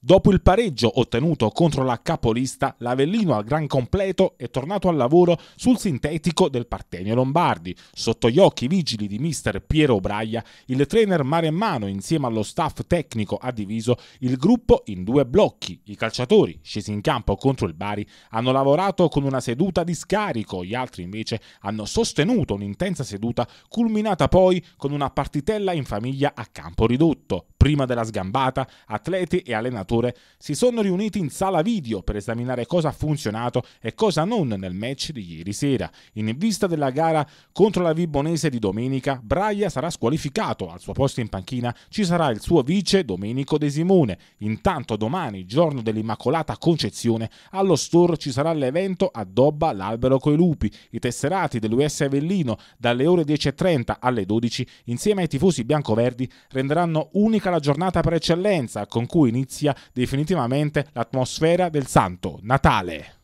Dopo il pareggio ottenuto contro la capolista, l'Avellino al gran completo è tornato al lavoro sul sintetico del Partenio Lombardi. Sotto gli occhi vigili di mister Piero Braia, il trainer mare Maremmano insieme allo staff tecnico ha diviso il gruppo in due blocchi. I calciatori, scesi in campo contro il Bari, hanno lavorato con una seduta di scarico, gli altri invece hanno sostenuto un'intensa seduta culminata poi con una partitella in famiglia a campo ridotto. Prima della sgambata, atleti e allenatori allenatore si sono riuniti in sala video per esaminare cosa ha funzionato e cosa non nel match di ieri sera. In vista della gara contro la Vibonese di domenica, Braia sarà squalificato. Al suo posto in panchina ci sarà il suo vice Domenico De Simone. Intanto domani, giorno dell'Immacolata Concezione, allo store ci sarà l'evento a Dobba l'albero coi lupi. I tesserati dell'US Avellino dalle ore 10.30 alle 12 insieme ai tifosi biancoverdi renderanno unica la giornata per eccellenza con cui inizia definitivamente l'atmosfera del santo Natale.